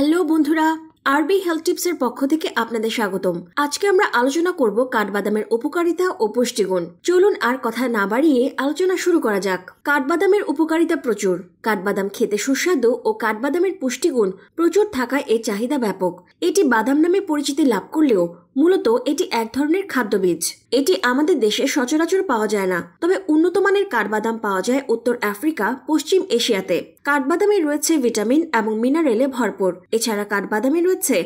hello বন্ধুরা আরবি health টিপসের পক্ষ থেকে আপনাদের স্বাগতম আজকে আমরা আলোচনা করব কাঠবাদামের উপকারিতা ও পুষ্টিগুণ চলুন আর কথা না বাড়িয়ে আলোচনা শুরু করা যাক কাঠবাদামের উপকারিতা প্রচুর কাঠবাদাম খেতে সুস্বাদু ও কাঠবাদামের পুষ্টিগুণ প্রচুর থাকায় এর চাহিদা ব্যাপক এটি বাদাম নামে পরিচিতি লাভ করলেও মূলত এটি এক ধরনের খাদ্যবীজ এটি আমাদের দেশে সচরাচর পাওয়া যায় না তবে উন্নত মানের কাঠবাদাম পাওয়া যায় উত্তর আফ্রিকা পশ্চিম এশিয়াতে কাঠবাদামে রয়েছে ভিটামিন এবং মিনারেলে ভরপুর এছাড়া কাঠবাদামে রয়েছে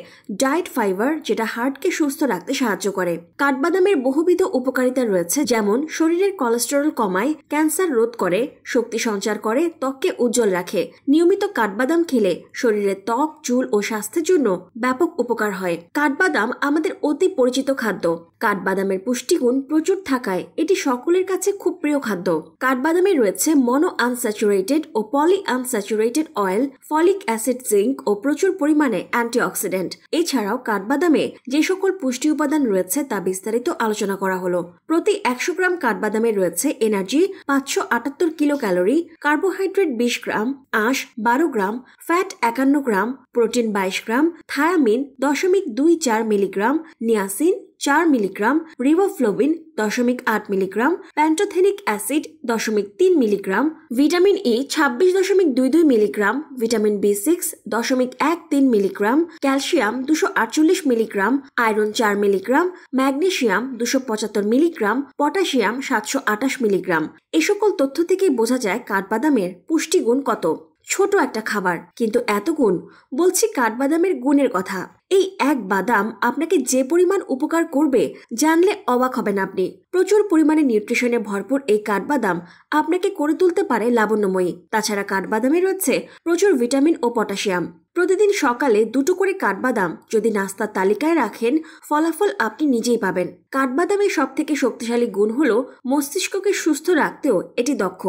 ডায়েট ফাইবার যেটা হার্টকে সুস্থ রাখতে সাহায্য করে কাঠবাদামের বহুবিধ উপকারিতা রয়েছে যেমন শরীরের কোলেস্টেরল কমায় ক্যান্সার রোধ করে শক্তি সঞ্চার করে ত্বককে উজ্জ্বল রাখে নিয়মিত কাঠবাদাম খেলে শরীরের ত্বক চুল ও স্বাস্থ্যের জন্য ব্যাপক উপকার হয় কাঠবাদাম আমাদের অতি পরিচিত খাদ্য কাঠবাদামের পুষ্টিগুণ প্রচুর থাকায় এটি সকলের কাছে খুব প্রিয় খাদ্য কাঠবাদামে রয়েছে মনো আনস্যাচুরেটেড ও পলি আনস unsaturated oil folic acid zinc ও প্রচুর পরিমাণে অ্যান্টিঅক্সিডেন্ট এছাড়াও কাঠবাদামে যে সকল পুষ্টি উপাদান রয়েছে তা বিস্তারিত আলোচনা করা হলো প্রতি একশো গ্রাম কাঠবাদামে রয়েছে এনার্জি পাঁচশো আটাত্তর কিলো ক্যালোরি কার্বোহাইড্রেট বিশ গ্রাম আঁশ বারো গ্রাম ফ্যাট একান্ন গ্রাম প্রোটিন বাইশ গ্রাম থায়ামিন দশমিক দুই চার মিলিগ্রাম নিয়াসিন চার মিলিগ্রাম রিভোফ্লোবিন দশমিক আট মিলিগ্রাম প্যান্টোথেনিক অ্যাসিড দশমিক তিন মিলিগ্রাম ভিটামিন ই e ছাব্বিশ দশমিক দুই দুই মিলিগ্রাম ভিটামিন বি সিক্স দশমিক এক তিন মিলিগ্রাম ক্যালসিয়াম দুশো আটচল্লিশ মিলিগ্রাম আয়রন চার মিলিগ্রাম ম্যাগনেশিয়াম দুশো পঁচাত্তর মিলিগ্রাম পটাশিয়াম সাতশো আটাশ মিলিগ্রাম এ সকল তথ্য থেকেই বোঝা যায় কাঠবাদামের পুষ্টিগুণ কত ছোট একটা খাবার কিন্তু এত গুণ বলছি কাঠবাদামের গুণের কথা এই এক বাদাম আপনাকে যে পরিমাণ উপকার করবে জানলে অবাক হবেন আপনি প্রচুর পরিমাণে নিউট্রিশনে ভরপুর এই কাঠবাদাম আপনাকে করে তুলতে পারে লাবণ্যময়ী তাছাড়া কাঠবাদামে রয়েছে প্রচুর ভিটামিন ও পটাশিয়াম প্রতিদিন সকালে দুটো করে কাঠবাদাম যদি নাস্তার তালিকায় রাখেন ফলাফল আপনি নিজেই পাবেন কাঠবাদামের সব থেকে শক্তিশালী গুণ হল মস্তিষ্ককে সুস্থ রাখতেও এটি দক্ষ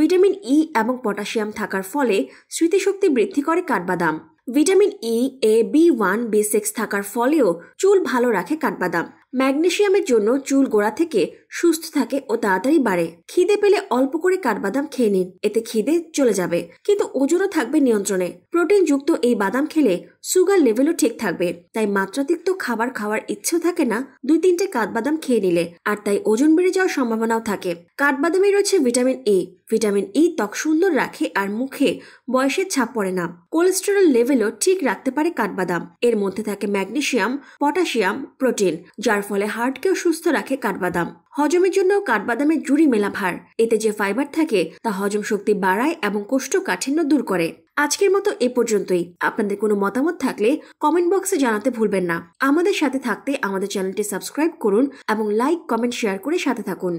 ভিটামিন ই e এবং পটাশিয়াম থাকার ফলে স্মৃতিশক্তি বৃদ্ধি করে কাঠবাদাম vitamin E A B one B six থাকার ফলেও চুল ভালো রাখে কাঠবাদাম ম্যাগনেশিয়ামের জন্য চুল গোড়া থেকে সুস্থ থাকে ও তাড়াতাড়ি বাড়ে খিদে পেলে অল্প করে কাঠবাদাম খেয়ে নিন এতে খিদে চলে যাবে কিন্তু ওজনও থাকবে নিয়ন্ত্রণে প্রোটিন যুক্ত এই বাদাম খেলে সুগার লেভেলও ঠিক থাকবে তাই মাত্রাতিক্ত খাবার খাওয়ার ইচ্ছেও থাকে না দুই তিনটে কাঠবাদাম খেয়ে নিলে আর তাই ওজন বেড়ে যাওয়ার সম্ভাবনাও থাকে কাঠবাদামে রয়েছে ভিটামিন এ ভিটামিন ই ত্বক সুন্দর রাখে আর মুখে বয়সের ছাপ পড়ে না কোলেস্টেরল লেভেলও ঠিক রাখতে পারে কাঠবাদাম এর মধ্যে থাকে ম্যাগনেশিয়াম পটাশিয়াম প্রোটিন যার যার ফলে হার্টকেও সুস্থ রাখে কাঠবাদাম হজমের জন্য কাঠবাদামের জুড়ি মেলা ভার এতে যে ফাইবার থাকে তা হজম শক্তি বাড়ায় এবং কোষ্ঠকাঠিন্য দূর করে আজকের মতো এ পর্যন্তই আপনাদের কোনো মতামত থাকলে কমেন্ট বক্সে জানাতে ভুলবেন না আমাদের সাথে থাকতে আমাদের চ্যানেলটি সাবস্ক্রাইব করুন এবং লাইক কমেন্ট শেয়ার করে সাথে থাকুন